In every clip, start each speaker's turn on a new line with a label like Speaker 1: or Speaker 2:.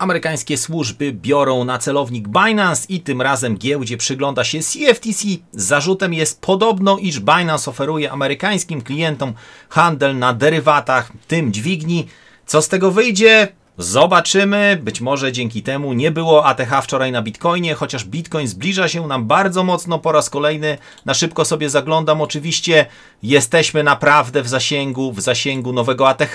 Speaker 1: Amerykańskie służby biorą na celownik Binance i tym razem giełdzie przygląda się CFTC. Zarzutem jest podobno, iż Binance oferuje amerykańskim klientom handel na derywatach, tym dźwigni. Co z tego wyjdzie? Zobaczymy, być może dzięki temu nie było ATH wczoraj na Bitcoinie, chociaż Bitcoin zbliża się nam bardzo mocno po raz kolejny. Na szybko sobie zaglądam, oczywiście jesteśmy naprawdę w zasięgu, w zasięgu nowego ATH.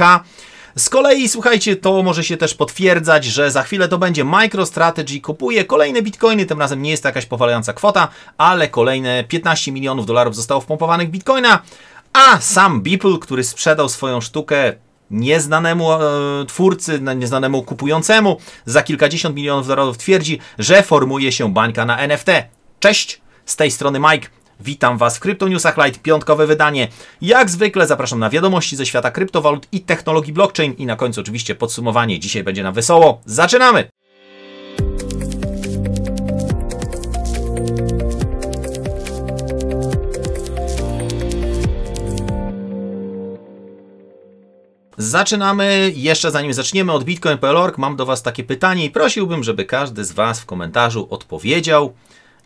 Speaker 1: Z kolei, słuchajcie, to może się też potwierdzać, że za chwilę to będzie MicroStrategy kupuje kolejne bitcoiny, tym razem nie jest to jakaś powalająca kwota, ale kolejne 15 milionów dolarów zostało wpompowanych bitcoina, a sam Beeple, który sprzedał swoją sztukę nieznanemu e, twórcy, nieznanemu kupującemu za kilkadziesiąt milionów dolarów twierdzi, że formuje się bańka na NFT. Cześć! Z tej strony Mike. Witam Was w Kryptoniusach Lite, piątkowe wydanie. Jak zwykle zapraszam na wiadomości ze świata kryptowalut i technologii blockchain i na końcu oczywiście podsumowanie. Dzisiaj będzie na wesoło. Zaczynamy! Zaczynamy. Jeszcze zanim zaczniemy od Bitcoin.pl.org, mam do Was takie pytanie i prosiłbym, żeby każdy z Was w komentarzu odpowiedział.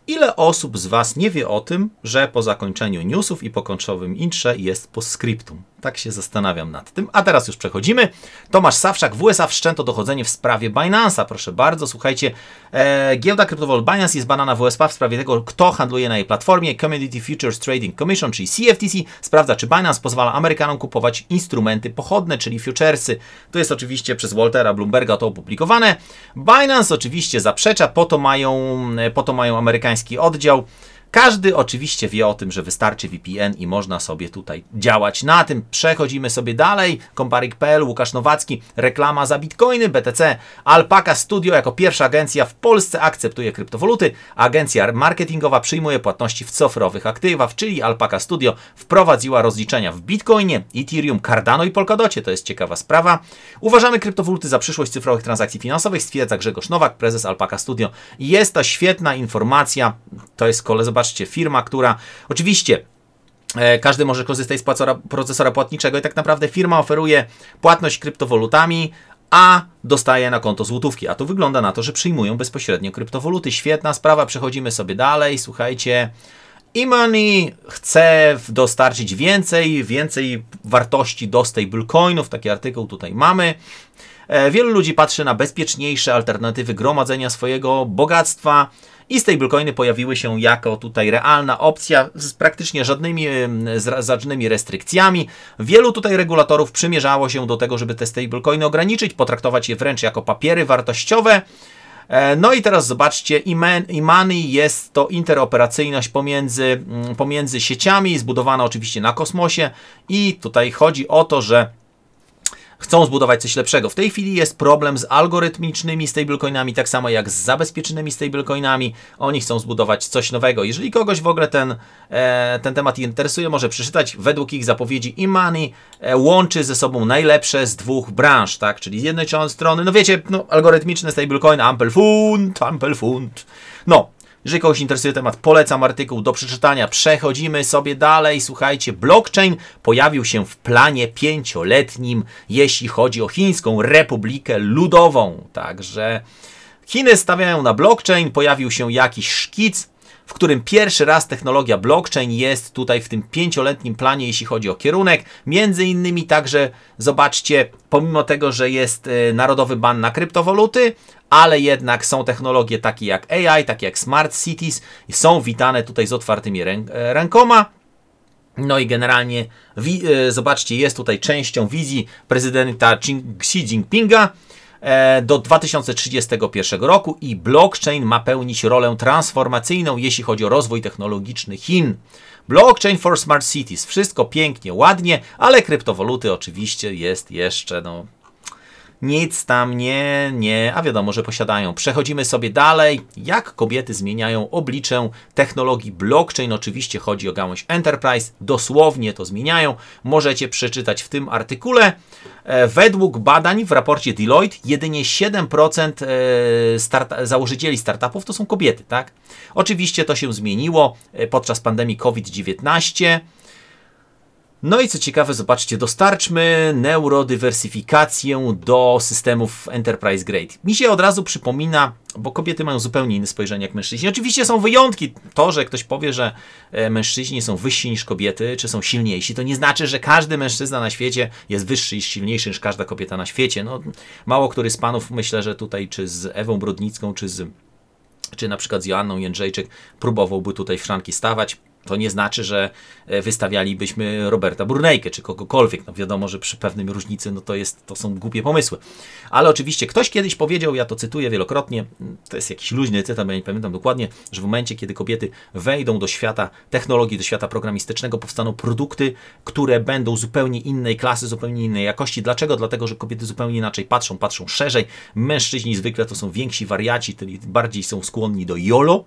Speaker 1: Ile osób z Was nie wie o tym, że po zakończeniu newsów i po końcowym intrze jest postscriptum? Tak się zastanawiam nad tym. A teraz już przechodzimy. Tomasz Sawczak, w USA wszczęto dochodzenie w sprawie Binance'a. Proszę bardzo, słuchajcie. E, giełda kryptowalut Binance jest banana w USA w sprawie tego, kto handluje na jej platformie. Community Futures Trading Commission, czyli CFTC, sprawdza, czy Binance pozwala Amerykanom kupować instrumenty pochodne, czyli futuresy. To jest oczywiście przez Waltera Bloomberga to opublikowane. Binance oczywiście zaprzecza, po to mają, po to mają amerykański oddział każdy oczywiście wie o tym, że wystarczy VPN i można sobie tutaj działać na tym. Przechodzimy sobie dalej. Komparik.pl, Łukasz Nowacki, reklama za bitcoiny, BTC, Alpaka Studio jako pierwsza agencja w Polsce akceptuje kryptowoluty. Agencja marketingowa przyjmuje płatności w cyfrowych aktywach, czyli Alpaka Studio wprowadziła rozliczenia w bitcoinie, Ethereum, Cardano i Polkadocie. To jest ciekawa sprawa. Uważamy kryptowoluty za przyszłość cyfrowych transakcji finansowych, stwierdza Grzegorz Nowak, prezes Alpaka Studio. Jest to świetna informacja. To jest kolej, Zobaczcie, firma, która oczywiście e, każdy może korzystać z procesora płatniczego i tak naprawdę firma oferuje płatność kryptowalutami, a dostaje na konto złotówki. A tu wygląda na to, że przyjmują bezpośrednio kryptowoluty. Świetna sprawa, przechodzimy sobie dalej. Słuchajcie, e-money chce dostarczyć więcej, więcej wartości do stablecoinów. Taki artykuł tutaj mamy. E, wielu ludzi patrzy na bezpieczniejsze alternatywy gromadzenia swojego bogactwa i stablecoiny pojawiły się jako tutaj realna opcja z praktycznie żadnymi, z żadnymi restrykcjami. Wielu tutaj regulatorów przymierzało się do tego, żeby te stablecoiny ograniczyć, potraktować je wręcz jako papiery wartościowe. E, no i teraz zobaczcie, e-money jest to interoperacyjność pomiędzy, mm, pomiędzy sieciami, zbudowana oczywiście na kosmosie i tutaj chodzi o to, że chcą zbudować coś lepszego. W tej chwili jest problem z algorytmicznymi stablecoinami, tak samo jak z zabezpieczonymi stablecoinami. Oni chcą zbudować coś nowego. Jeżeli kogoś w ogóle ten, e, ten temat interesuje, może przeczytać. Według ich zapowiedzi Imani e, łączy ze sobą najlepsze z dwóch branż, tak? Czyli z jednej strony, no wiecie, no, algorytmiczne stablecoin, Amplifund, Fund, No, jeżeli kogoś interesuje temat, polecam artykuł do przeczytania. Przechodzimy sobie dalej. Słuchajcie, blockchain pojawił się w planie pięcioletnim, jeśli chodzi o Chińską Republikę Ludową. Także Chiny stawiają na blockchain, pojawił się jakiś szkic w którym pierwszy raz technologia blockchain jest tutaj w tym pięcioletnim planie, jeśli chodzi o kierunek. Między innymi także zobaczcie, pomimo tego, że jest e, narodowy ban na kryptowaluty, ale jednak są technologie takie jak AI, takie jak smart cities, są witane tutaj z otwartymi e, rękoma. No i generalnie, e, zobaczcie, jest tutaj częścią wizji prezydenta Xi Jinpinga, E, do 2031 roku i blockchain ma pełnić rolę transformacyjną, jeśli chodzi o rozwój technologiczny Chin. Blockchain for Smart Cities, wszystko pięknie, ładnie, ale kryptowaluty oczywiście jest jeszcze no, nic tam nie, nie, a wiadomo, że posiadają. Przechodzimy sobie dalej. Jak kobiety zmieniają oblicze technologii blockchain? Oczywiście chodzi o gałąź Enterprise. Dosłownie to zmieniają. Możecie przeczytać w tym artykule. E, według badań w raporcie Deloitte jedynie 7% e, start założycieli startupów to są kobiety, tak? Oczywiście to się zmieniło e, podczas pandemii COVID-19. No i co ciekawe, zobaczcie, dostarczmy neurodywersyfikację do systemów Enterprise Grade. Mi się od razu przypomina, bo kobiety mają zupełnie inne spojrzenie jak mężczyźni. Oczywiście są wyjątki. To, że ktoś powie, że e, mężczyźni są wyżsi niż kobiety, czy są silniejsi, to nie znaczy, że każdy mężczyzna na świecie jest wyższy i silniejszy niż każda kobieta na świecie. No, mało który z panów, myślę, że tutaj, czy z Ewą Brodnicką, czy z czy na przykład z Joanną Jędrzejczyk próbowałby tutaj w szranki stawać. To nie znaczy, że e, wystawialibyśmy Roberta Burnejkę czy kogokolwiek. No wiadomo, że przy pewnym różnicy no to, jest, to są głupie pomysły. Ale oczywiście ktoś kiedyś powiedział, ja to cytuję wielokrotnie, mm, to jest jakiś luźny cytat, bo ja nie pamiętam dokładnie, że w momencie, kiedy kobiety wejdą do świata technologii, do świata programistycznego, powstaną produkty, które będą zupełnie innej klasy, zupełnie innej jakości. Dlaczego? Dlatego, że kobiety zupełnie inaczej patrzą, patrzą szerzej. Mężczyźni zwykle to są więksi wariaci, czyli bardziej są skłonni do YOLO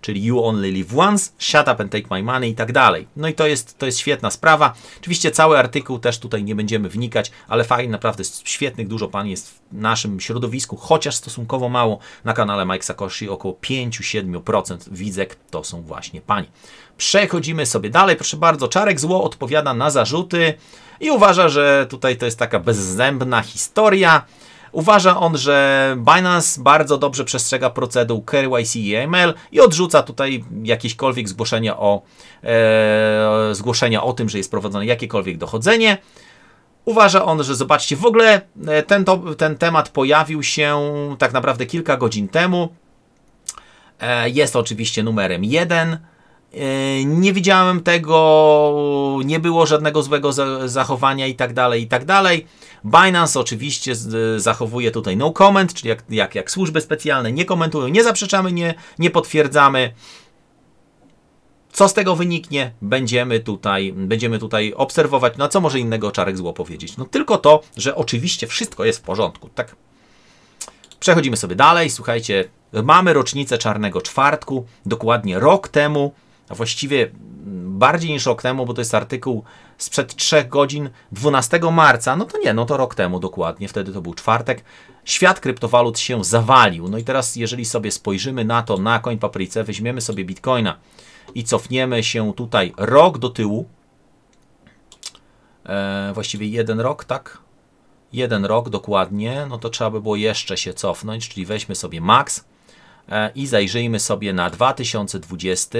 Speaker 1: czyli You Only Live Once, Shut Up and Take My Money i tak dalej. No i to jest, to jest świetna sprawa. Oczywiście cały artykuł też tutaj nie będziemy wnikać, ale fajnie, naprawdę świetnych dużo pan jest w naszym środowisku, chociaż stosunkowo mało. Na kanale Mike Sakoshi około 5-7% widzek to są właśnie pani. Przechodzimy sobie dalej, proszę bardzo. Czarek Zło odpowiada na zarzuty i uważa, że tutaj to jest taka bezzębna historia. Uważa on, że Binance bardzo dobrze przestrzega procedur KYC y i AML i odrzuca tutaj jakiekolwiek zgłoszenia o, e, zgłoszenia o tym, że jest prowadzone jakiekolwiek dochodzenie. Uważa on, że zobaczcie, w ogóle e, ten, to, ten temat pojawił się tak naprawdę kilka godzin temu. E, jest oczywiście numerem jeden. E, nie widziałem tego, nie było żadnego złego zachowania i tak dalej, i tak dalej. Binance oczywiście y, zachowuje tutaj no comment, czyli jak, jak, jak służby specjalne nie komentują, nie zaprzeczamy, nie, nie potwierdzamy. Co z tego wyniknie, będziemy tutaj, będziemy tutaj obserwować. No a co może innego Czarek Zło powiedzieć? No tylko to, że oczywiście wszystko jest w porządku. Tak. Przechodzimy sobie dalej. Słuchajcie, mamy rocznicę Czarnego Czwartku. Dokładnie rok temu, a właściwie bardziej niż rok temu, bo to jest artykuł sprzed 3 godzin 12 marca. No to nie, no to rok temu dokładnie, wtedy to był czwartek. Świat kryptowalut się zawalił. No i teraz, jeżeli sobie spojrzymy na to na koń papryce, weźmiemy sobie Bitcoina i cofniemy się tutaj rok do tyłu. E, właściwie jeden rok, tak? Jeden rok dokładnie. No to trzeba by było jeszcze się cofnąć, czyli weźmy sobie max e, i zajrzyjmy sobie na 2020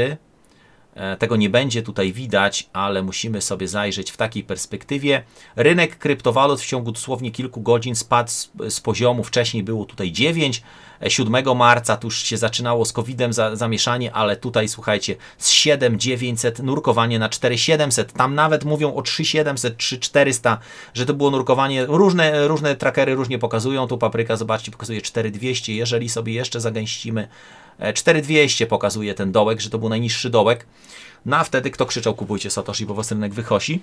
Speaker 1: E, tego nie będzie tutaj widać, ale musimy sobie zajrzeć w takiej perspektywie. Rynek kryptowalut w ciągu dosłownie kilku godzin spadł z, z poziomu, wcześniej było tutaj 9, 7 e, marca tuż się zaczynało z COVID-em za, zamieszanie, ale tutaj słuchajcie, z 7900 nurkowanie na 4700. Tam nawet mówią o 3700, 3400, że to było nurkowanie. Różne, różne trackery różnie pokazują. Tu papryka, zobaczcie, pokazuje 4200. Jeżeli sobie jeszcze zagęścimy 4200 e, pokazuje ten dołek, że to był najniższy dołek. No a wtedy kto krzyczał kupujcie Satoshi, bo was rynek wychosi.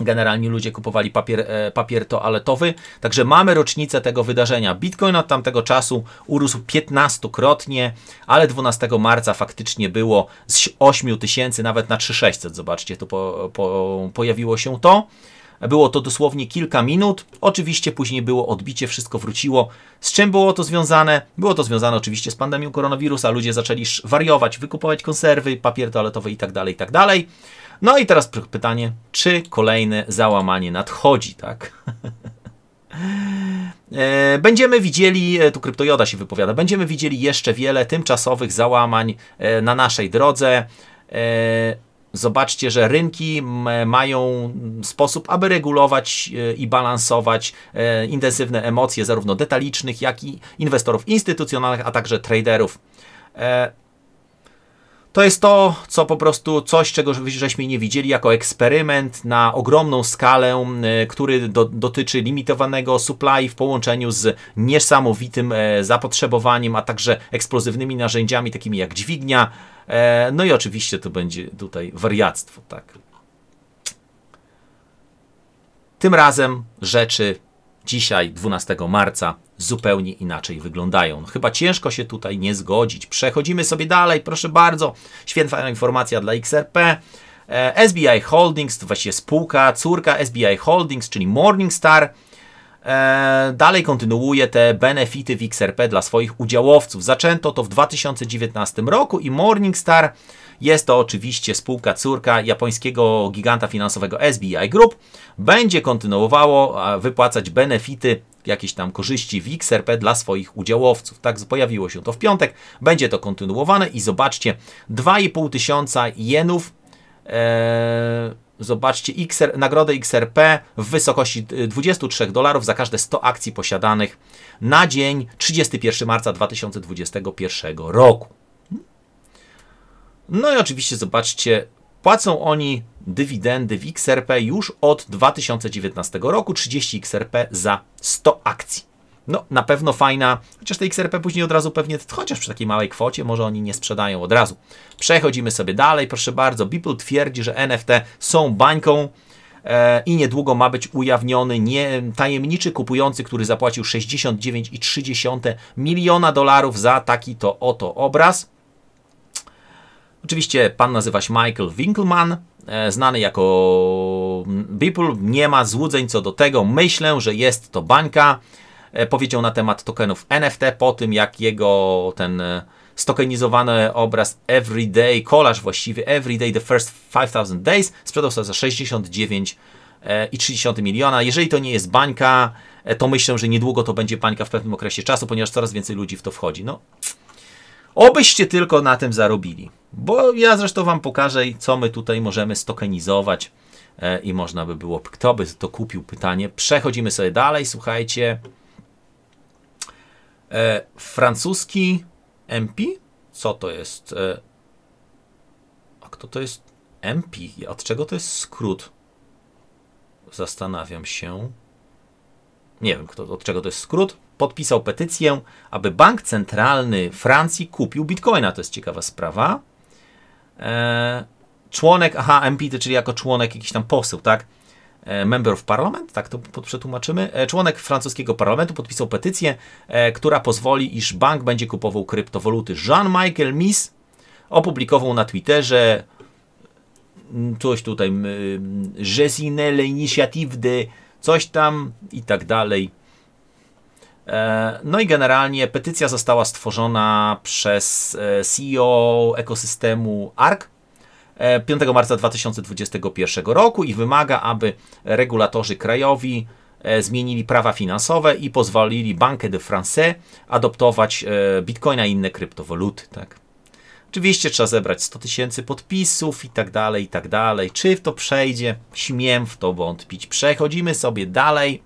Speaker 1: Generalnie ludzie kupowali papier, e, papier toaletowy. Także mamy rocznicę tego wydarzenia. Bitcoin od tamtego czasu urósł 15-krotnie, ale 12 marca faktycznie było z 8 tysięcy nawet na 3600. Zobaczcie, tu po, po, pojawiło się to. Było to dosłownie kilka minut. Oczywiście później było odbicie, wszystko wróciło. Z czym było to związane? Było to związane oczywiście z pandemią koronawirusa. Ludzie zaczęli wariować, wykupować konserwy, papier toaletowy itd., tak itd. Tak no i teraz pytanie, czy kolejne załamanie nadchodzi, tak? E, będziemy widzieli, e, tu Kryptojoda się wypowiada, będziemy widzieli jeszcze wiele tymczasowych załamań e, na naszej drodze. Zobaczcie, że rynki mają sposób, aby regulować e, i balansować e, intensywne emocje zarówno detalicznych, jak i inwestorów instytucjonalnych, a także traderów. E, to jest to, co po prostu coś, czego żeśmy nie widzieli jako eksperyment na ogromną skalę, y, który do, dotyczy limitowanego supply w połączeniu z niesamowitym e, zapotrzebowaniem, a także eksplozywnymi narzędziami takimi jak dźwignia. E, no i oczywiście to będzie tutaj wariactwo, tak. Tym razem rzeczy dzisiaj, 12 marca, zupełnie inaczej wyglądają. No, chyba ciężko się tutaj nie zgodzić. Przechodzimy sobie dalej, proszę bardzo. Święta informacja dla XRP. E, SBI Holdings, to właściwie spółka, córka SBI Holdings, czyli Morningstar. E, dalej kontynuuje te benefity w XRP dla swoich udziałowców. Zaczęto to w 2019 roku i Morningstar jest to oczywiście spółka córka japońskiego giganta finansowego SBI Group. Będzie kontynuowało wypłacać benefity jakieś tam korzyści w XRP dla swoich udziałowców. Tak, pojawiło się to w piątek, będzie to kontynuowane i zobaczcie, 2,5 tysiąca jenów, e, zobaczcie, XR, nagrodę XRP w wysokości 23 e, dolarów za każde 100 akcji posiadanych na dzień 31 marca 2021 roku. No i oczywiście zobaczcie, płacą oni dywidendy w XRP już od 2019 roku, 30 XRP za 100 akcji. No, na pewno fajna, chociaż te XRP później od razu pewnie, chociaż przy takiej małej kwocie, może oni nie sprzedają od razu. Przechodzimy sobie dalej, proszę bardzo. Beeple twierdzi, że NFT są bańką e, i niedługo ma być ujawniony nie, tajemniczy kupujący, który zapłacił 69,3 miliona dolarów za taki to oto obraz. Oczywiście pan nazywa się Michael Winkleman, e, znany jako Beeple. Nie ma złudzeń co do tego. Myślę, że jest to bańka. E, powiedział na temat tokenów NFT po tym, jak jego ten e, stokenizowany obraz Everyday, kolaż właściwie Everyday The First 5000 Days sprzedał sobie za 69,3 miliona. Jeżeli to nie jest bańka, to myślę, że niedługo to będzie bańka w pewnym okresie czasu, ponieważ coraz więcej ludzi w to wchodzi. No, Obyście tylko na tym zarobili. Bo ja zresztą Wam pokażę, co my tutaj możemy stokenizować e, i można by było, kto by to kupił, pytanie. Przechodzimy sobie dalej, słuchajcie. E, francuski MP? Co to jest? E, a kto to jest MP? Od czego to jest skrót? Zastanawiam się. Nie wiem, kto, od czego to jest skrót podpisał petycję, aby bank centralny Francji kupił bitcoina. To jest ciekawa sprawa. E, członek, aha, MP, czyli jako członek, jakiś tam poseł, tak? E, member of Parliament, tak to przetłumaczymy. E, członek francuskiego parlamentu podpisał petycję, e, która pozwoli, iż bank będzie kupował kryptowaluty. Jean-Michel Mis opublikował na Twitterze mm, coś tutaj, Jezinele mm, Initiative de coś tam i tak dalej. E, no i generalnie petycja została stworzona przez e, CEO ekosystemu ARK 5 e, marca 2021 roku i wymaga, aby regulatorzy krajowi zmienili prawa finansowe i pozwolili Banque de France adoptować bitcoina i inne kryptowaluty. Tak. Oczywiście trzeba zebrać 100 tysięcy podpisów i tak dalej, i tak dalej. Czy w to przejdzie? Śmiem w to wątpić. Przechodzimy sobie dalej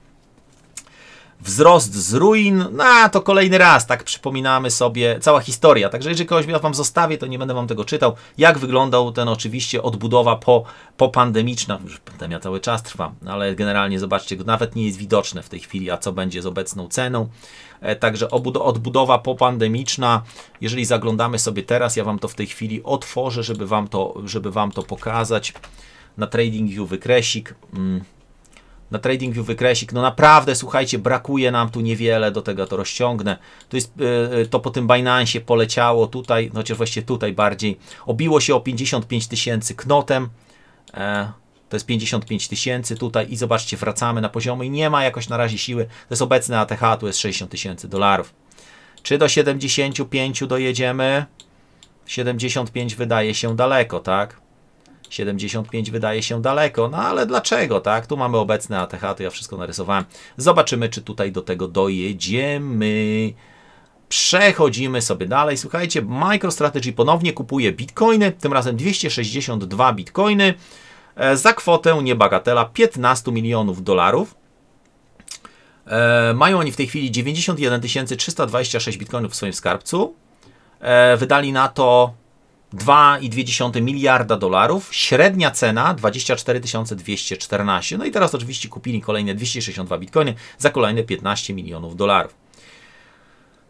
Speaker 1: wzrost z ruin, no a to kolejny raz, tak przypominamy sobie cała historia. Także jeżeli kogoś ja Wam zostawię, to nie będę Wam tego czytał. Jak wyglądał ten oczywiście odbudowa po, popandemiczna, już pandemia cały czas trwa, ale generalnie zobaczcie, nawet nie jest widoczne w tej chwili, a co będzie z obecną ceną. E, także odbudowa popandemiczna, jeżeli zaglądamy sobie teraz, ja Wam to w tej chwili otworzę, żeby Wam to, żeby wam to pokazać. Na TradingView wykresik. Mm na TradingView wykresik. No naprawdę, słuchajcie, brakuje nam tu niewiele, do tego to rozciągnę. To, jest, e, e, to po tym Binance poleciało tutaj, no chociaż właściwie tutaj bardziej. Obiło się o 55 tysięcy knotem. E, to jest 55 tysięcy tutaj i zobaczcie, wracamy na poziomy i nie ma jakoś na razie siły. To jest obecne ATH, tu jest 60 tysięcy dolarów. Czy do 75 dojedziemy? 75 wydaje się daleko, tak? 75 wydaje się daleko, no ale dlaczego, tak? Tu mamy obecne ATH, to ja wszystko narysowałem. Zobaczymy, czy tutaj do tego dojedziemy. Przechodzimy sobie dalej. Słuchajcie, MicroStrategy ponownie kupuje bitcoiny, tym razem 262 bitcoiny e, za kwotę niebagatela 15 milionów dolarów. E, mają oni w tej chwili 91 326 bitcoinów w swoim skarbcu. E, wydali na to 2,2 miliarda dolarów, średnia cena 24 214. No i teraz oczywiście kupili kolejne 262 bitcoiny za kolejne 15 milionów dolarów.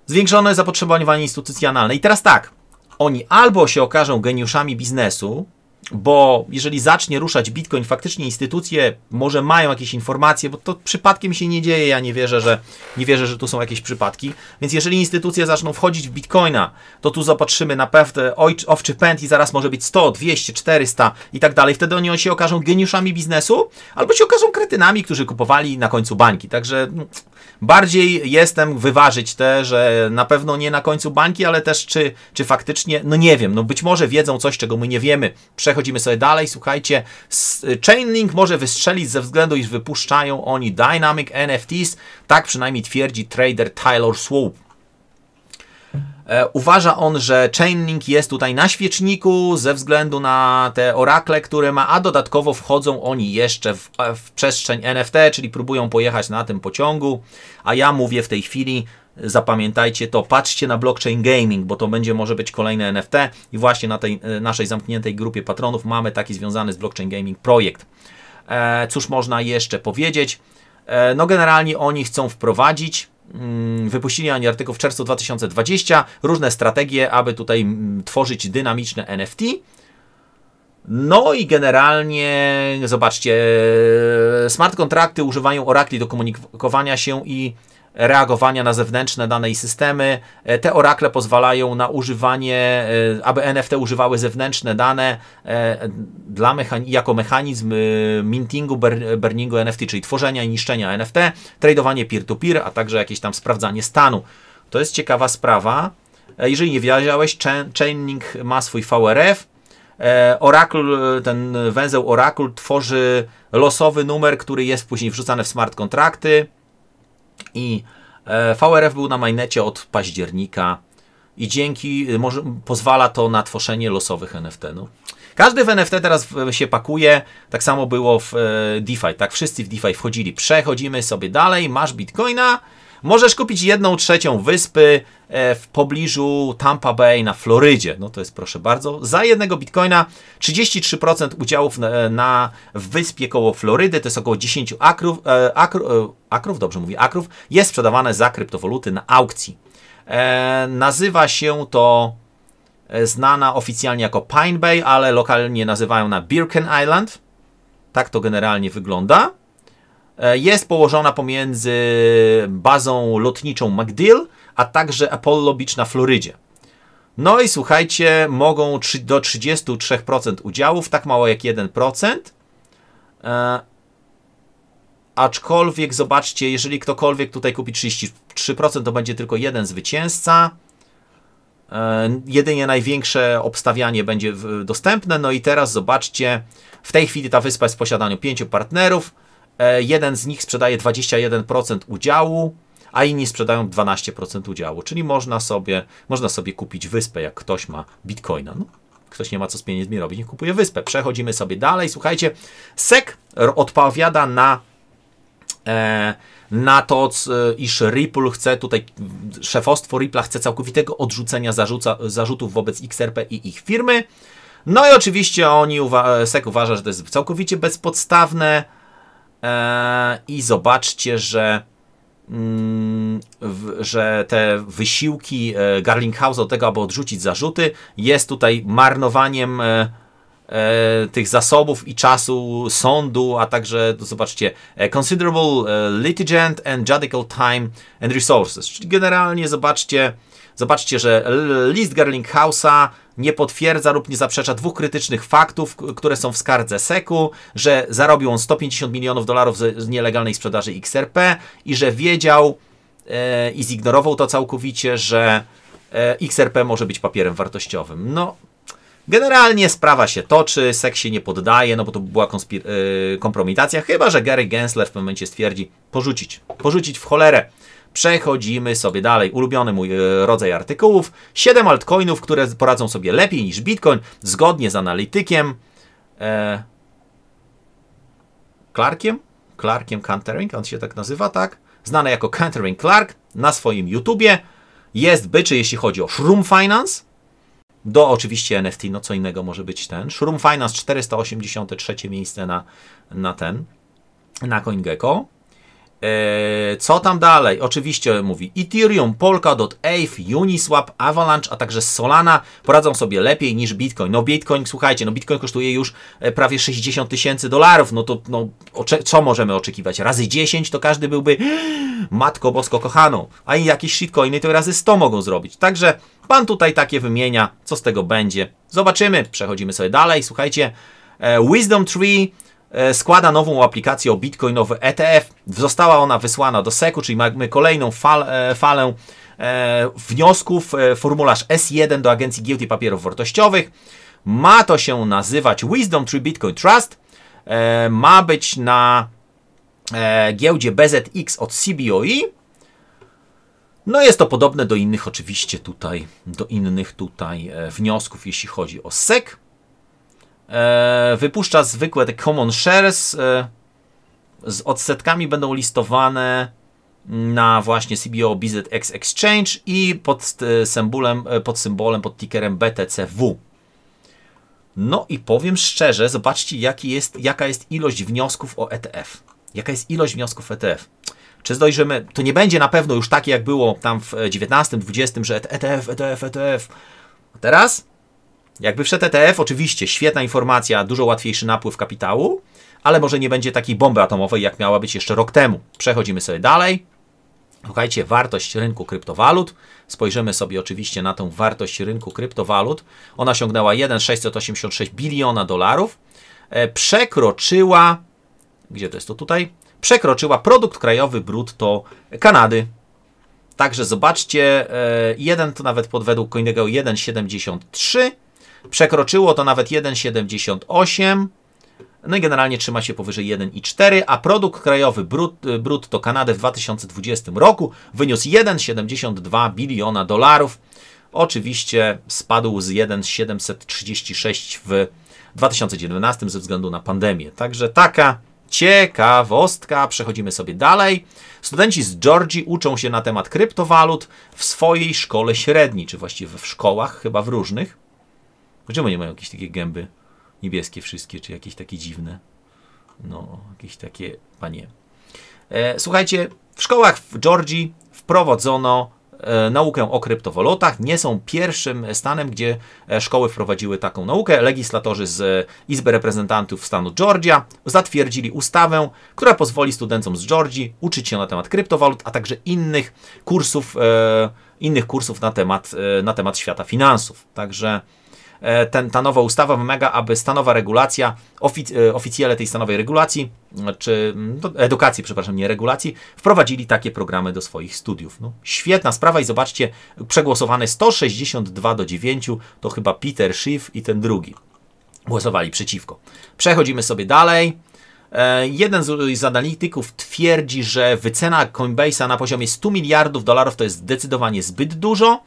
Speaker 1: Zwiększone zapotrzebowanie instytucjonalne. I teraz tak, oni albo się okażą geniuszami biznesu, bo jeżeli zacznie ruszać Bitcoin, faktycznie instytucje może mają jakieś informacje, bo to przypadkiem się nie dzieje, ja nie wierzę, że, nie wierzę, że tu są jakieś przypadki, więc jeżeli instytucje zaczną wchodzić w Bitcoina, to tu zobaczymy na pewno owczy pęd i zaraz może być 100, 200, 400 i tak dalej, wtedy oni się okażą geniuszami biznesu, albo się okażą kretynami, którzy kupowali na końcu bańki, także... No, Bardziej jestem wyważyć te, że na pewno nie na końcu bańki, ale też czy, czy faktycznie, no nie wiem, no być może wiedzą coś, czego my nie wiemy. Przechodzimy sobie dalej, słuchajcie. Chainlink może wystrzelić ze względu, iż wypuszczają oni Dynamic NFTs, tak przynajmniej twierdzi trader Tyler Swope. E, uważa on, że Chainlink jest tutaj na świeczniku ze względu na te orakle, które ma, a dodatkowo wchodzą oni jeszcze w, e, w, przestrzeń NFT, czyli próbują pojechać na tym pociągu. A ja mówię w tej chwili, zapamiętajcie to, patrzcie na blockchain gaming, bo to będzie może być kolejne NFT. I właśnie na tej e, naszej zamkniętej grupie patronów mamy taki związany z blockchain gaming projekt. E, cóż można jeszcze powiedzieć? E, no, generalnie oni chcą wprowadzić Mm, wypuścili ani artykuł w czerwcu 2020, różne strategie, aby tutaj mm, tworzyć dynamiczne NFT. No i generalnie, zobaczcie, e, smart kontrakty używają orakli do komunikowania się i reagowania na zewnętrzne dane i systemy. E, te orakle pozwalają na używanie, e, aby NFT używały zewnętrzne dane e, dla mechan jako mechanizm mintingu, burningu NFT, czyli tworzenia i niszczenia NFT, tradowanie peer-to-peer, -peer, a także jakieś tam sprawdzanie stanu. To jest ciekawa sprawa. Jeżeli nie wiedziałeś, Chainlink ma swój VRF, Oracle, ten węzeł Oracle tworzy losowy numer, który jest później wrzucany w smart kontrakty. I e, VRF był na Mainecie od października i dzięki, y, może, pozwala to na tworzenie losowych NFT. No. Każdy w NFT teraz się pakuje, tak samo było w e, DeFi, tak? Wszyscy w DeFi wchodzili. Przechodzimy sobie dalej, masz Bitcoina, Możesz kupić jedną trzecią wyspy e, w pobliżu Tampa Bay na Florydzie. No to jest proszę bardzo. Za jednego bitcoina 33% udziałów na, e, na w wyspie koło Florydy, to jest około 10 akrów, e, akru, akrów, dobrze mówię, akrów, jest sprzedawane za kryptowaluty na aukcji. E, nazywa się to znana oficjalnie jako Pine Bay, ale lokalnie nazywają na Birken Island. Tak to generalnie wygląda. E, jest położona pomiędzy bazą lotniczą MacDill, a także Apollo Beach na Florydzie. No i słuchajcie, mogą do 33% udziałów, tak mało jak 1%. E, aczkolwiek zobaczcie, jeżeli ktokolwiek tutaj kupi 33%, to będzie tylko jeden zwycięzca. E, jedynie największe obstawianie będzie dostępne. No i teraz zobaczcie, w tej chwili ta wyspa jest w posiadaniu pięciu partnerów. E, jeden z nich sprzedaje 21% udziału, a inni sprzedają 12% udziału. Czyli można sobie, można sobie kupić wyspę, jak ktoś ma bitcoina. No, ktoś nie ma co z pieniędzmi robić, nie kupuje wyspę. Przechodzimy sobie dalej. Słuchajcie, SEC odpowiada na e, na to, iż Ripple chce tutaj, szefostwo Ripple'a chce całkowitego odrzucenia zarzuca, zarzutów wobec XRP i ich firmy. No i oczywiście oni, uwa e, SEC uważa, że to jest całkowicie bezpodstawne, E, i zobaczcie, że mm, że te wysiłki e, Garlinghouse do tego, aby odrzucić zarzuty, jest tutaj marnowaniem e, tych zasobów i czasu sądu, a także no zobaczcie considerable litigant and judicial time and resources. Czyli generalnie zobaczcie Zobaczcie, że list Gerlinghausa nie potwierdza lub nie zaprzecza dwóch krytycznych faktów, które są w skardze SEC-u, że zarobił on 150 milionów dolarów z nielegalnej sprzedaży XRP i że wiedział e, i zignorował to całkowicie, że e, XRP może być papierem wartościowym. No, Generalnie sprawa się toczy, Sek się nie poddaje, no bo to była e, kompromitacja, chyba że Gary Gensler w pewnym momencie stwierdzi porzucić, porzucić w cholerę. Przechodzimy sobie dalej. Ulubiony mój e, rodzaj artykułów. 7 altcoinów, które poradzą sobie lepiej niż Bitcoin, zgodnie z analitykiem. E... Clarkiem? Clarkiem Countering, on się tak nazywa, tak? Znany jako Countering Clark na swoim YouTubie. Jest byczy, jeśli chodzi o Shroom Finance. Do oczywiście NFT, no co innego może być ten. Shroom Finance 483 miejsce na, na ten, na CoinGecko. Yy, co tam dalej? Oczywiście mówi Ethereum, Polkadot, Aave, Uniswap, Avalanche, a także Solana poradzą sobie lepiej niż Bitcoin. No Bitcoin, słuchajcie, no Bitcoin kosztuje już e, prawie 60 tysięcy dolarów, no to no, co możemy oczekiwać? Razy 10 to każdy byłby matko bosko kochaną, a i jakieś shitcoiny to razy 100 mogą zrobić. Także pan tutaj takie wymienia, co z tego będzie. Zobaczymy, przechodzimy sobie dalej, słuchajcie. E, Wisdom Tree E, składa nową aplikację o bitcoinowy ETF. Została ona wysłana do SEC-u, czyli mamy kolejną fal, e, falę e, wniosków, formularz S1 do Agencji i Papierów Wartościowych. Ma to się nazywać Wisdom Tree Bitcoin Trust. Ma być na giełdzie BZX od CBOE. No jest to podobne do innych oczywiście tutaj, do innych tutaj wniosków, jeśli chodzi o SEC. E, wypuszcza zwykłe te common shares. E, z odsetkami będą listowane na właśnie CBO BZX Exchange i pod e, symbolem, pod symbolem, pod tickerem BTCW. No i powiem szczerze, zobaczcie jaki jest, jaka jest ilość wniosków o ETF. Jaka jest ilość wniosków ETF. Czy zdojrzymy, to nie będzie na pewno już takie jak było tam w 19, 20, że ETF, ETF, ETF. A teraz jakby wszedł ETF, oczywiście świetna informacja, dużo łatwiejszy napływ kapitału, ale może nie będzie takiej bomby atomowej, jak miała być jeszcze rok temu. Przechodzimy sobie dalej. Słuchajcie, wartość rynku kryptowalut. Spojrzymy sobie oczywiście na tą wartość rynku kryptowalut. Ona sięgnęła 1,686 biliona dolarów. E, przekroczyła, gdzie to jest to tutaj? Przekroczyła produkt krajowy brutto Kanady. Także zobaczcie, e, jeden to nawet pod według coinego 1,73 Przekroczyło to nawet 1,78. No i generalnie trzyma się powyżej 1,4, a produkt krajowy y, brutto Kanady w 2020 roku wyniósł 1,72 biliona dolarów. Oczywiście spadł z 1,736 w 2019 ze względu na pandemię. Także taka ciekawostka. Przechodzimy sobie dalej. Studenci z Georgii uczą się na temat kryptowalut w swojej szkole średniej, czy właściwie w szkołach, chyba w różnych. Dlaczego nie mają jakieś takie gęby niebieskie wszystkie, czy jakieś takie dziwne? No, jakieś takie, panie. E, słuchajcie, w szkołach w Georgii wprowadzono e, naukę o kryptowalutach. Nie są pierwszym stanem, gdzie e, szkoły wprowadziły taką naukę. Legislatorzy z e, Izby Reprezentantów Stanu Georgia zatwierdzili ustawę, która pozwoli studentom z Georgii uczyć się na temat kryptowalut, a także innych kursów, e, innych kursów na temat, e, na temat świata finansów. Także E, ten, ta nowa ustawa wymaga, aby stanowa regulacja, ofic e, oficjele tej stanowej regulacji, czy mm, edukacji, przepraszam, nie regulacji, wprowadzili takie programy do swoich studiów. No, świetna sprawa i zobaczcie, przegłosowane 162 do 9, to chyba Peter Schiff i ten drugi głosowali przeciwko. Przechodzimy sobie dalej. E, jeden z, z analityków twierdzi, że wycena Coinbase'a na poziomie 100 miliardów dolarów to jest zdecydowanie zbyt dużo.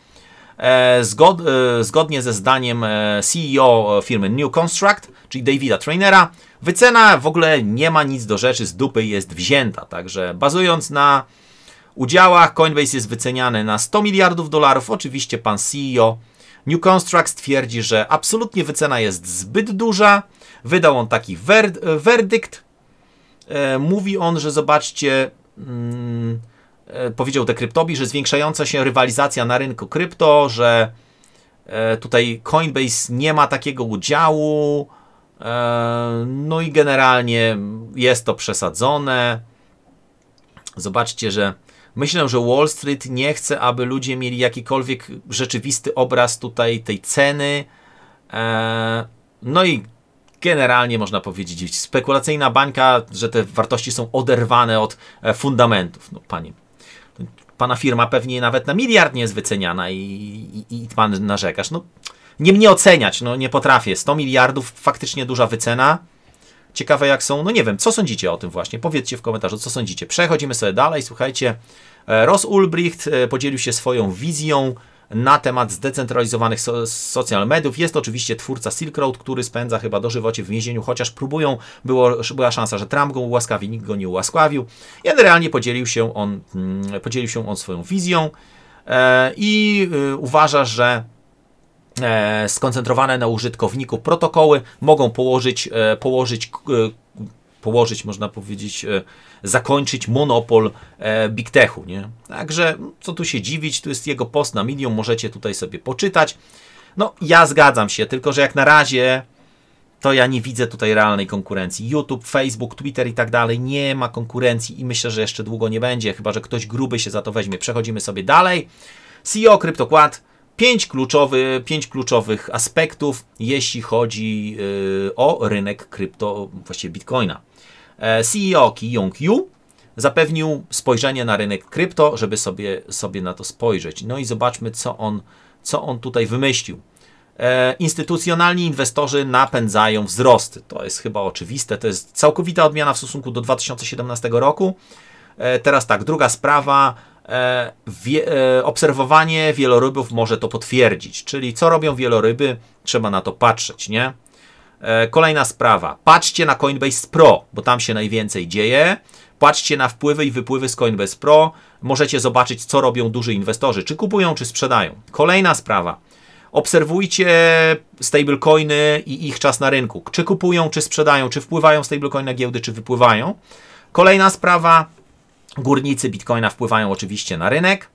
Speaker 1: E, zgod, e, zgodnie ze zdaniem e, CEO firmy New Construct, czyli Davida Trainera, wycena w ogóle nie ma nic do rzeczy, z dupy jest wzięta. Także bazując na udziałach, Coinbase jest wyceniany na 100 miliardów dolarów. Oczywiście pan CEO New Construct twierdzi, że absolutnie wycena jest zbyt duża. Wydał on taki werdykt. Mówi on, że zobaczcie, mm, E, powiedział Decryptobi, że zwiększająca się rywalizacja na rynku krypto, że e, tutaj Coinbase nie ma takiego udziału, e, no i generalnie jest to przesadzone. Zobaczcie, że myślę, że Wall Street nie chce, aby ludzie mieli jakikolwiek rzeczywisty obraz tutaj tej ceny. No i generalnie można powiedzieć, spekulacyjna bańka, że te wartości są oderwane od fundamentów. No, panie pana firma pewnie nawet na miliard nie jest wyceniana i, i, i pan narzekasz. No, nie mnie oceniać, no nie potrafię. 100 miliardów, faktycznie duża wycena. Ciekawe jak są, no nie wiem, co sądzicie o tym właśnie? Powiedzcie w komentarzu, co sądzicie. Przechodzimy sobie dalej, słuchajcie. E, Ross Ulbricht e, podzielił się swoją wizją na temat zdecentralizowanych so social mediów. Jest oczywiście twórca Silk Road, który spędza chyba dożywocie w więzieniu, chociaż próbują, było, była szansa, że Trump go ułaskawi, nikt go nie ułaskawił. Generalnie podzielił się on, mm, podzielił się on swoją wizją e, i y, uważa, że e, skoncentrowane na użytkowniku protokoły mogą położyć, e, położyć y, położyć, można powiedzieć, e, zakończyć monopol e, Big Techu. Nie? Także no, co tu się dziwić, tu jest jego post na medium, możecie tutaj sobie poczytać. No, ja zgadzam się, tylko że jak na razie to ja nie widzę tutaj realnej konkurencji. YouTube, Facebook, Twitter i tak dalej nie ma konkurencji i myślę, że jeszcze długo nie będzie, chyba że ktoś gruby się za to weźmie. Przechodzimy sobie dalej. CEO CryptoQuad. Pięć, kluczowy, pięć kluczowych aspektów, jeśli chodzi yy, o rynek krypto, właściwie bitcoina. E, CEO Ki-Jung Yu zapewnił spojrzenie na rynek krypto, żeby sobie, sobie na to spojrzeć. No i zobaczmy, co on, co on tutaj wymyślił. E, instytucjonalni inwestorzy napędzają wzrosty. To jest chyba oczywiste. To jest całkowita odmiana w stosunku do 2017 roku. E, teraz tak, druga sprawa. E, wie, e, obserwowanie wielorybów może to potwierdzić. Czyli co robią wieloryby, trzeba na to patrzeć, nie? E, kolejna sprawa. Patrzcie na Coinbase Pro, bo tam się najwięcej dzieje. Patrzcie na wpływy i wypływy z Coinbase Pro. Możecie zobaczyć, co robią duży inwestorzy, czy kupują, czy sprzedają. Kolejna sprawa. Obserwujcie stablecoiny i ich czas na rynku. Czy kupują, czy sprzedają, czy wpływają stablecoiny na giełdy, czy wypływają. Kolejna sprawa. Górnicy Bitcoina wpływają oczywiście na rynek.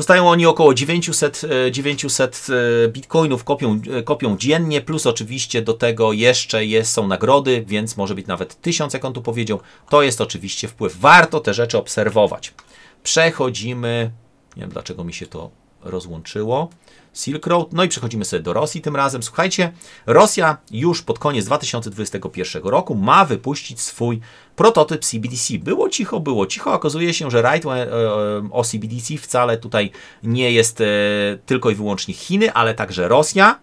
Speaker 1: Dostają oni około 900, 900 e, e, bitcoinów, kopią, e, kopią dziennie, plus oczywiście do tego jeszcze jest, są nagrody, więc może być nawet 1000, jak on tu powiedział. To jest oczywiście wpływ. Warto te rzeczy obserwować. Przechodzimy, nie wiem dlaczego mi się to rozłączyło. Silk Road. No i przechodzimy sobie do Rosji tym razem. Słuchajcie, Rosja już pod koniec 2021 roku ma wypuścić swój prototyp CBDC. Było cicho, było cicho. Okazuje się, że right e, o CBDC wcale tutaj nie jest e, tylko i wyłącznie Chiny, ale także Rosja.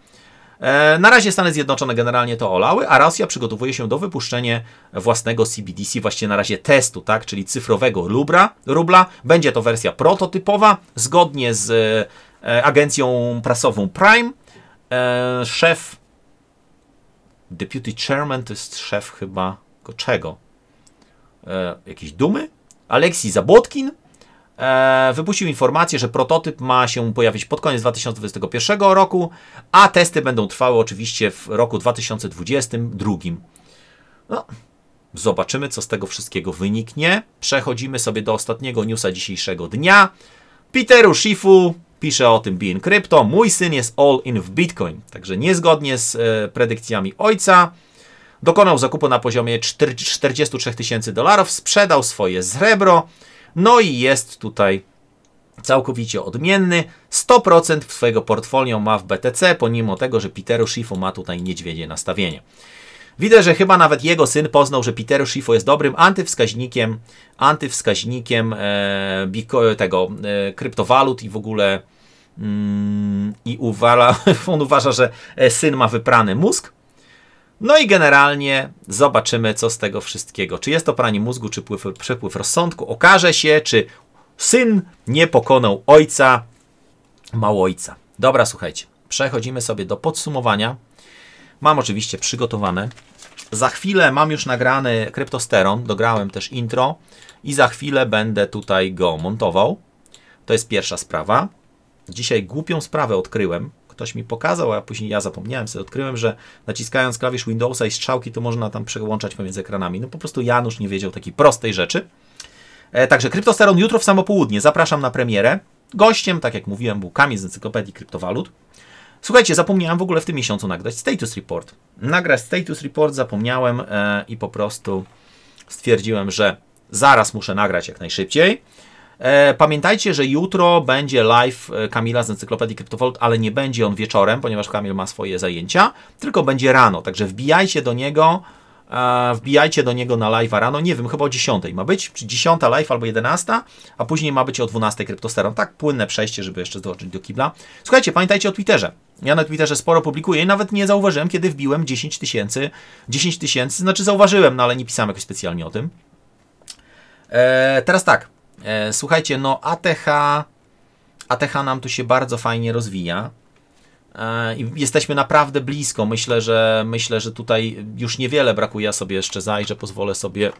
Speaker 1: E, na razie Stany Zjednoczone generalnie to olały, a Rosja przygotowuje się do wypuszczenia własnego CBDC, właśnie na razie testu, tak, czyli cyfrowego rubra, rubla. Będzie to wersja prototypowa, zgodnie z E, agencją prasową Prime. E, szef, deputy chairman to jest szef chyba czego? E, jakiejś dumy? Aleksiej Zabłotkin wypuścił informację, że prototyp ma się pojawić pod koniec 2021 roku, a testy będą trwały oczywiście w roku 2022. No, zobaczymy, co z tego wszystkiego wyniknie. Przechodzimy sobie do ostatniego newsa dzisiejszego dnia. Peteru Schiffu pisze o tym Being Crypto, mój syn jest all in w Bitcoin. Także niezgodnie z e, predykcjami ojca, dokonał zakupu na poziomie 43 tysięcy dolarów, sprzedał swoje srebro, no i jest tutaj całkowicie odmienny. 100% swojego portfolio ma w BTC, pomimo tego, że Peteru Schiffu ma tutaj niedźwiedzie nastawienie. Widzę, że chyba nawet jego syn poznał, że Peter Schiffo jest dobrym antywskaźnikiem, antywskaźnikiem e, tego e, kryptowalut i w ogóle mm, i uwala, on uważa, że e, syn ma wyprany mózg. No i generalnie zobaczymy, co z tego wszystkiego. Czy jest to pranie mózgu, czy pływ, przepływ rozsądku. Okaże się, czy syn nie pokonał ojca, małojca. Dobra, słuchajcie, przechodzimy sobie do podsumowania. Mam oczywiście przygotowane za chwilę mam już nagrany kryptosteron, dograłem też intro i za chwilę będę tutaj go montował. To jest pierwsza sprawa. Dzisiaj głupią sprawę odkryłem. Ktoś mi pokazał, a później ja zapomniałem sobie. Odkryłem, że naciskając klawisz Windowsa i strzałki, to można tam przełączać pomiędzy ekranami. No po prostu Janusz nie wiedział takiej prostej rzeczy. E, także kryptosteron jutro w samo południe. Zapraszam na premierę. Gościem, tak jak mówiłem, był Kamil z Encyklopedii Kryptowalut. Słuchajcie, zapomniałem w ogóle w tym miesiącu nagrać status report. Nagrać status report zapomniałem e, i po prostu stwierdziłem, że zaraz muszę nagrać jak najszybciej. E, pamiętajcie, że jutro będzie live e, Kamila z Encyklopedii CryptoVolt, ale nie będzie on wieczorem, ponieważ Kamil ma swoje zajęcia, tylko będzie rano. Także wbijajcie do niego a wbijajcie do niego na live rano, nie wiem, chyba o 10 ma być, czy 10 live albo 11, a później ma być o 12 kryptosteron. Tak, płynne przejście, żeby jeszcze dołączyć do kibla. Słuchajcie, pamiętajcie o Twitterze. Ja na Twitterze sporo publikuję i nawet nie zauważyłem, kiedy wbiłem 10 tysięcy. 10 tysięcy, znaczy zauważyłem, no ale nie pisałem jakoś specjalnie o tym. Eee, teraz tak, eee, słuchajcie, no ATH, ATH nam tu się bardzo fajnie rozwija. E, i jesteśmy naprawdę blisko. Myślę, że myślę, że tutaj już niewiele brakuje. Ja sobie jeszcze zajrzę, pozwolę sobie.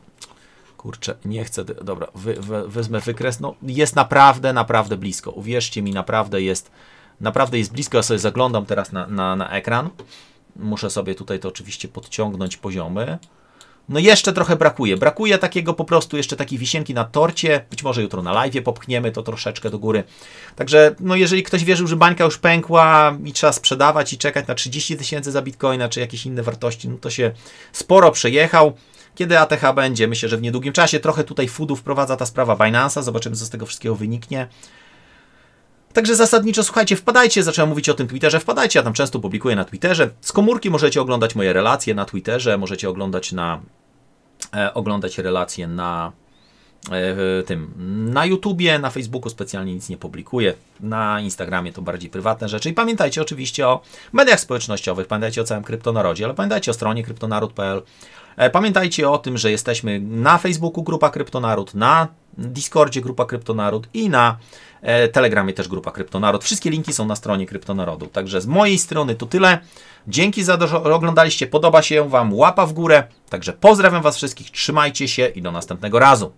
Speaker 1: Kurczę, nie chcę. Dobra, wy, wy, wezmę wykres. No, jest naprawdę, naprawdę blisko. Uwierzcie mi, naprawdę jest, naprawdę jest blisko. Ja sobie zaglądam teraz na, na, na ekran. Muszę sobie tutaj to oczywiście podciągnąć poziomy no jeszcze trochę brakuje. Brakuje takiego po prostu jeszcze takiej wisienki na torcie. Być może jutro na live popchniemy to troszeczkę do góry. Także, no jeżeli ktoś wierzył, że bańka już pękła i trzeba sprzedawać i czekać na 30 tysięcy za bitcoina czy jakieś inne wartości, no to się sporo przejechał. Kiedy ATH będzie? Myślę, że w niedługim czasie. Trochę tutaj foodów wprowadza ta sprawa Binance'a. Zobaczymy, co z tego wszystkiego wyniknie. Także zasadniczo, słuchajcie, wpadajcie, zacząłem mówić o tym Twitterze, wpadajcie, ja tam często publikuję na Twitterze. Z komórki możecie oglądać moje relacje na Twitterze, możecie oglądać na... E, oglądać relacje na e, tym, na YouTubie, na Facebooku specjalnie nic nie publikuję, na Instagramie to bardziej prywatne rzeczy i pamiętajcie oczywiście o mediach społecznościowych, pamiętajcie o całym kryptonarodzie, ale pamiętajcie o stronie kryptonaród.pl E, pamiętajcie o tym, że jesteśmy na Facebooku grupa Kryptonaród, na Discordzie grupa Kryptonaród i na e, Telegramie też grupa Kryptonaród. Wszystkie linki są na stronie Kryptonarodu. Także z mojej strony to tyle. Dzięki za to, że oglądaliście. Podoba się Wam łapa w górę. Także pozdrawiam Was wszystkich, trzymajcie się i do następnego razu.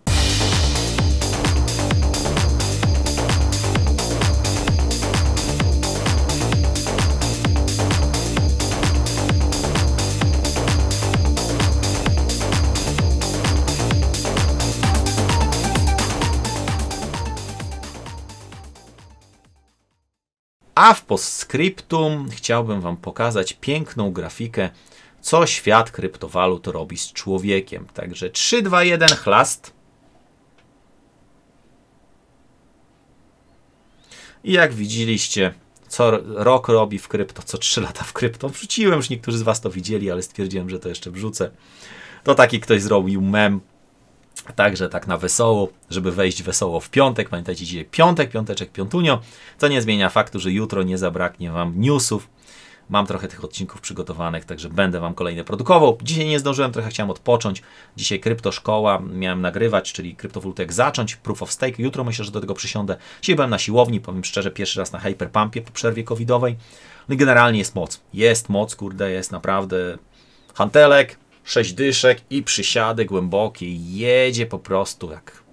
Speaker 1: A w postscriptum chciałbym Wam pokazać piękną grafikę, co świat kryptowalut robi z człowiekiem. Także 3, 2, 1, chlast. I jak widzieliście, co rok robi w krypto, co 3 lata w krypto. Wrzuciłem, już niektórzy z Was to widzieli, ale stwierdziłem, że to jeszcze wrzucę. To taki ktoś zrobił mem Także tak na wesoło, żeby wejść wesoło w piątek. Pamiętajcie, dzisiaj piątek, piąteczek, piątunio. Co nie zmienia faktu, że jutro nie zabraknie Wam newsów. Mam trochę tych odcinków przygotowanych, także będę Wam kolejne produkował. Dzisiaj nie zdążyłem, trochę chciałem odpocząć. Dzisiaj kryptoszkoła miałem nagrywać, czyli kryptowalutę zacząć, proof of stake. Jutro myślę, że do tego przysiądę. Dzisiaj byłem na siłowni, powiem szczerze, pierwszy raz na Hyperpumpie po przerwie covidowej. No i generalnie jest moc. Jest moc, kurde, jest naprawdę hantelek, sześć dyszek i przysiady głęboki. Jedzie po prostu jak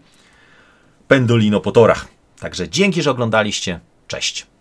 Speaker 1: pendolino po torach. Także dzięki, że oglądaliście. Cześć.